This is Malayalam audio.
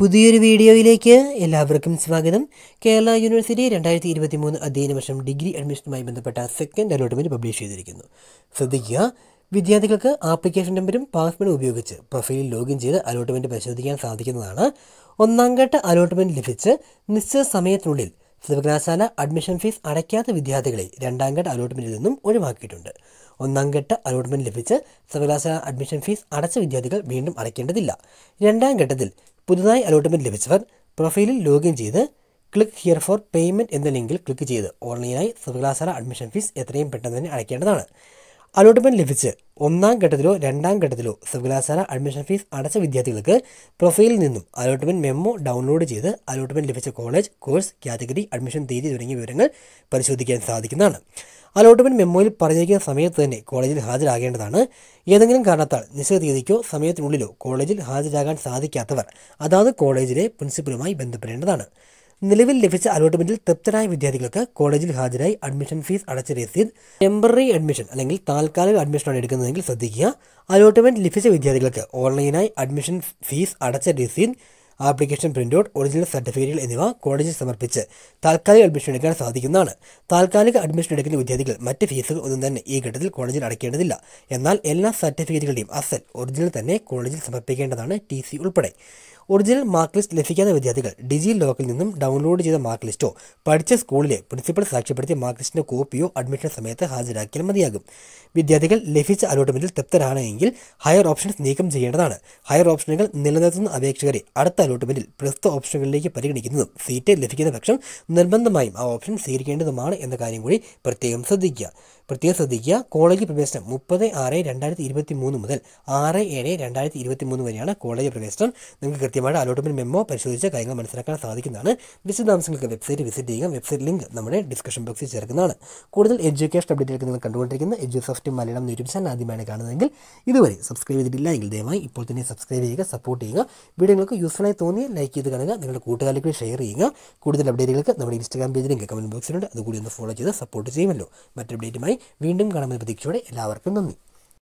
പുതിയൊരു വീഡിയോയിലേക്ക് എല്ലാവർക്കും സ്വാഗതം കേരള യൂണിവേഴ്സിറ്റി രണ്ടായിരത്തി ഇരുപത്തി മൂന്ന് അധ്യയന വർഷം ഡിഗ്രി അഡ്മിഷനുമായി ബന്ധപ്പെട്ട സെക്കൻഡ് അലോട്ട്മെൻറ്റ് പബ്ലിഷ് ചെയ്തിരിക്കുന്നു ശ്രദ്ധിക്കുക വിദ്യാർത്ഥികൾക്ക് ആപ്ലിക്കേഷൻ നമ്പരും പാസ്വേഡും ഉപയോഗിച്ച് പ്രൊഫൈലിൽ ലോഗിൻ ചെയ്ത് അലോട്ട്മെൻറ്റ് പരിശോധിക്കാൻ സാധിക്കുന്നതാണ് ഒന്നാം ഘട്ട അലോട്ട്മെൻറ്റ് ലഭിച്ച് നിശ്ചിത സമയത്തിനുള്ളിൽ സർവകലാശാല അഡ്മിഷൻ ഫീസ് അടയ്ക്കാത്ത വിദ്യാർത്ഥികളെ രണ്ടാം ഘട്ട അലോട്ട്മെൻറ്റിൽ നിന്നും ഒഴിവാക്കിയിട്ടുണ്ട് ഒന്നാം ഘട്ട അലോട്ട്മെൻറ്റ് ലഭിച്ച് സർവകലാശാല അഡ്മിഷൻ ഫീസ് അടച്ച വിദ്യാർത്ഥികൾ വീണ്ടും അടയ്ക്കേണ്ടതില്ല രണ്ടാം ഘട്ടത്തിൽ പുതുതായി അലോട്ട്മെൻറ്റ് ലഭിച്ചവർ പ്രൊഫൈലിൽ ലോഗിൻ ചെയ്ത് ക്ലിക്ക് ഹിയർ ഫോർ പേയ്മെൻറ്റ് എന്ന ലിങ്കിൽ ക്ലിക്ക് ചെയ്ത് ഓൺലൈനായി സർവകലാശാല അഡ്മിഷൻ ഫീസ് എത്രയും പെട്ടെന്ന് തന്നെ അടയ്ക്കേണ്ടതാണ് അലോട്ട്മെൻറ്റ് ലഭിച്ച് ഒന്നാം ഘട്ടത്തിലോ രണ്ടാം ഘട്ടത്തിലോ സർവകലാശാല അഡ്മിഷൻ ഫീസ് അടച്ച വിദ്യാർത്ഥികൾക്ക് പ്രൊഫൈലിൽ നിന്നും അലോട്ട്മെൻറ്റ് മെമ്മോ ഡൗൺലോഡ് ചെയ്ത് അലോട്ട്മെൻറ്റ് ലഭിച്ച കോളേജ് കോഴ്സ് കാറ്റഗറി അഡ്മിഷൻ തീയതി തുടങ്ങിയ വിവരങ്ങൾ പരിശോധിക്കാൻ സാധിക്കുന്നതാണ് അലോട്ട്മെൻറ്റ് മെമ്മോയിൽ പറഞ്ഞിരിക്കുന്ന സമയത്ത് തന്നെ കോളേജിൽ ഹാജരാകേണ്ടതാണ് ഏതെങ്കിലും കാരണത്താൽ നിശ്ചിത തീയതിക്കോ സമയത്തിനുള്ളിലോ കോളേജിൽ ഹാജരാകാൻ സാധിക്കാത്തവർ അതാത് കോളേജിലെ പ്രിൻസിപ്പലുമായി ബന്ധപ്പെടേണ്ടതാണ് നിലവിൽ ലഭിച്ച അലോട്ട്മെന്റിൽ തൃപ്തരായ വിദ്യാർത്ഥികൾക്ക് കോളേജിൽ ഹാജരായി അഡ്മിഷൻ ഫീസ് അടച്ച രസീത് ടെമ്പററി അഡ്മിഷൻ അല്ലെങ്കിൽ താൽക്കാലിക അഡ്മിഷനാണ് എടുക്കുന്നതെങ്കിൽ ശ്രദ്ധിക്കുക അലോട്ട്മെന്റ് ലഭിച്ച വിദ്യാർത്ഥികൾക്ക് ഓൺലൈനായി അഡ്മിഷൻ ഫീസ് അടച്ച രസീത് ആപ്ലിക്കേഷൻ ഔട്ട് ഒറിജിനൽ സർട്ടിഫിക്കറ്റുകൾ എന്നിവ കോളേജിൽ സമർപ്പിച്ച് താൽക്കാലിക അഡ്മിഷൻ എടുക്കാൻ സാധിക്കുന്നതാണ് താൽക്കാലിക അഡ്മിഷൻ എടുക്കുന്ന വിദ്യാർത്ഥികൾ മറ്റ് ഫീസുകൾ ഒന്നും തന്നെ ഈ ഘട്ടത്തിൽ കോളേജിൽ അടയ്ക്കേണ്ടതില്ല എന്നാൽ എല്ലാ സർട്ടിഫിക്കറ്റുകളുടെയും അസൽ ഒറിജിനൽ തന്നെ കോളേജിൽ സമർപ്പിക്കേണ്ടതാണ് ടി ഉൾപ്പെടെ ഒറിജിനൽ മാർക്ക് ലിസ്റ്റ് ലഭിക്കാത്ത വിദ്യാർത്ഥികൾ ഡിജി ലോക്കിൽ നിന്നും ഡൗൺലോഡ് ചെയ്ത മാർക്ക് ലിസ്റ്റോ പഠിച്ച സ്കൂളിലെ പ്രിൻസിപ്പൽ സാക്ഷ്യപ്പെടുത്തിയ മാർക്ക് ലിസ്റ്റിൻ്റെ കോപ്പിയോ അഡ്മിഷൻ സമയത്ത് ഹാജരാക്കിയാൽ മതിയാകും വിദ്യാർത്ഥികൾ ലഭിച്ച അലോട്ട്മെൻറ്റിൽ തൃപ്തരാണെങ്കിൽ ഹയർ ഓപ്ഷൻസ് നീക്കം ചെയ്യേണ്ടതാണ് ഹയർ ഓപ്ഷനുകൾ നിലനിർത്തുന്ന അപേക്ഷകരെ അടുത്ത അലോട്ട്മെൻറ്റിൽ പ്രസ്തുത ഓപ്ഷനുകളിലേക്ക് പരിഗണിക്കുന്നതും സീറ്റ് ലഭിക്കുന്ന പക്ഷം നിർബന്ധമായും ആ ഓപ്ഷൻ സ്വീകരിക്കേണ്ടതുമാണ് എന്ന കാര്യം കൂടി പ്രത്യേകം ശ്രദ്ധിക്കുക പ്രത്യേകം ശ്രദ്ധിക്കുക കോളേജ് പ്രവേശനം മുപ്പത് ആറ് രണ്ടായിരത്തി ഇരുപത്തി മൂന്ന് മുതൽ ആറ് ഏഴ് രണ്ടായിരത്തി ഇരുപത്തി മൂന്ന് വരെയാണ് കോളേജ് പ്രവേശനം നിങ്ങൾക്ക് കൃത്യമായിട്ട് അലോട്ട്മെന്റ് മെമ്മോ പരിശോധിച്ച് കാര്യങ്ങൾ മനസ്സിലാക്കാൻ സാധിക്കുന്നതാണ് വിശദാംശങ്ങൾക്ക് വെബ്സൈറ്റ് വിസിറ്റ് ചെയ്യുക വെബ്സൈറ്റ് ലിങ്ക് നമ്മുടെ ഡിസ്കഷൻ ബോക്സിൽ ചേർക്കുന്നതാണ് കൂടുതൽ എഡ്യൂക്കേഷൻ അപ്ഡേറ്റുകൾ നിങ്ങൾ കണ്ടുകൊണ്ടിരിക്കുന്ന എഡ്യൂസോഫ്റ്റ് മലയാളം യൂട്യൂബ് ചാനൽ ആദ്യമാണ് കാണുന്നതെങ്കിൽ ഇതുവരെ സബ്സ്ക്രൈബ് ചെയ്തിട്ടില്ല എങ്കിൽ ദയവായി ഇപ്പോൾ തന്നെ സബ്സ്ക്രൈബ് ചെയ്യുക സപ്പോർട്ട് ചെയ്യുക വീഡിയോകൾക്ക് നിങ്ങൾക്ക് യൂസ്ഫുള്ളായി തോന്നിയ ലൈക്ക് ചെയ്ത് കാണുക നിങ്ങളുടെ കൂട്ടുകാരിലേക്ക് ഷെയർ ചെയ്യുക കൂടുതൽ അപ്ഡേറ്റുകൾക്ക് നമ്മുടെ ഇൻസ്റ്റാഗ്രാം പേജ് ലിങ്ക് കമൻറ്റ് ബോക്സിലുണ്ട് അതുകൂടി ഒന്ന് ഫോളോ ചെയ്ത് സപ്പോർട്ട് ചെയ്യുമല്ലോ മറ്റപ്ഡേറ്റുമായി വീണ്ടും കാണുമെന്ന പ്രതീക്ഷയോടെ എല്ലാവർക്കും നന്ദി